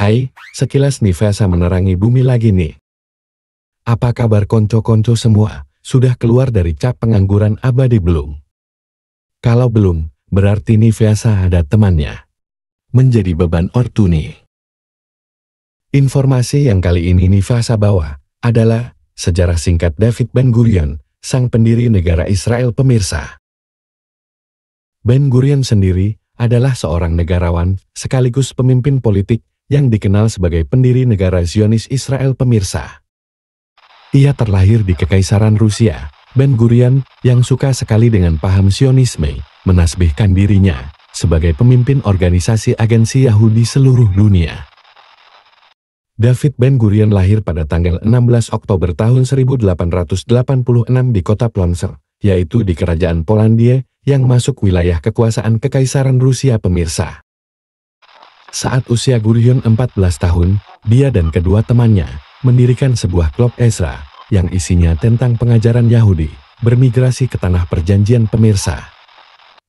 Hai, sekilas Nivesa menerangi bumi lagi nih. Apa kabar konco-konco semua? Sudah keluar dari cap pengangguran abadi belum? Kalau belum, berarti Nivesa ada temannya. Menjadi beban ortu nih. Informasi yang kali ini Nivesa bawa adalah sejarah singkat David Ben Gurion, sang pendiri negara Israel pemirsa. Ben Gurion sendiri adalah seorang negarawan sekaligus pemimpin politik yang dikenal sebagai pendiri negara Zionis Israel pemirsa. Ia terlahir di Kekaisaran Rusia, Ben Gurion, yang suka sekali dengan paham Sionisme, menasbihkan dirinya sebagai pemimpin organisasi agensi Yahudi seluruh dunia. David Ben Gurion lahir pada tanggal 16 Oktober tahun 1886 di kota Plonser, yaitu di Kerajaan Polandia, yang masuk wilayah kekuasaan Kekaisaran Rusia pemirsa. Saat usia Guryon 14 tahun, dia dan kedua temannya mendirikan sebuah klub Ezra yang isinya tentang pengajaran Yahudi, bermigrasi ke tanah perjanjian pemirsa.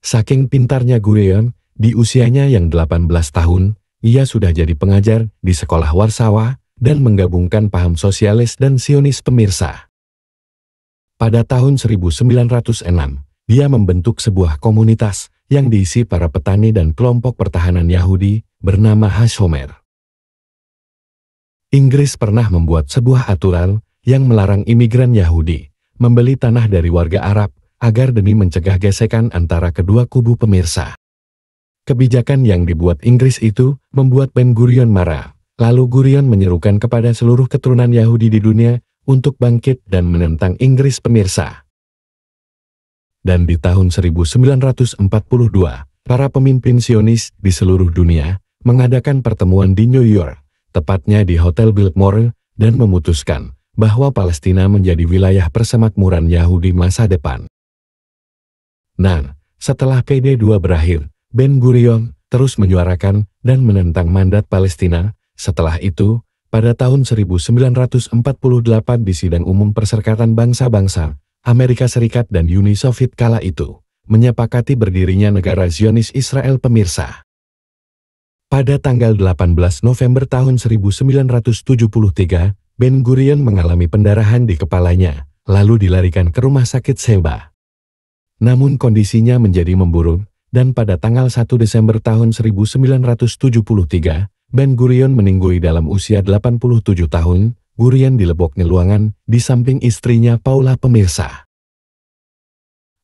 Saking pintarnya Guryon, di usianya yang 18 tahun, ia sudah jadi pengajar di sekolah Warsawa dan menggabungkan paham sosialis dan sionis pemirsa. Pada tahun 1906, dia membentuk sebuah komunitas yang diisi para petani dan kelompok pertahanan Yahudi bernama Hashomer. Inggris pernah membuat sebuah aturan yang melarang imigran Yahudi membeli tanah dari warga Arab agar demi mencegah gesekan antara kedua kubu pemirsa. Kebijakan yang dibuat Inggris itu membuat Ben Gurion marah. Lalu Gurion menyerukan kepada seluruh keturunan Yahudi di dunia untuk bangkit dan menentang Inggris pemirsa dan di tahun 1942, para pemimpin Sionis di seluruh dunia mengadakan pertemuan di New York, tepatnya di Hotel Biltmore, dan memutuskan bahwa Palestina menjadi wilayah persemakmuran Yahudi masa depan. Nah, setelah PD2 berakhir, Ben Gurion terus menyuarakan dan menentang mandat Palestina. Setelah itu, pada tahun 1948 di sidang umum perserikatan bangsa-bangsa, Amerika Serikat dan Uni Soviet kala itu menyepakati berdirinya negara Zionis Israel pemirsa. Pada tanggal 18 November tahun 1973, Ben Gurion mengalami pendarahan di kepalanya, lalu dilarikan ke rumah sakit Seba. Namun kondisinya menjadi memburuk, dan pada tanggal 1 Desember tahun 1973, Ben Gurion meninggui dalam usia 87 tahun, Gurian di Lebok Niluangan, di samping istrinya Paula pemirsa.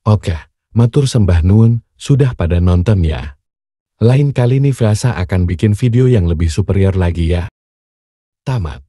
Oke, matur sembah nuun, sudah pada nonton ya. Lain kali nih Frasa akan bikin video yang lebih superior lagi ya. Tamat.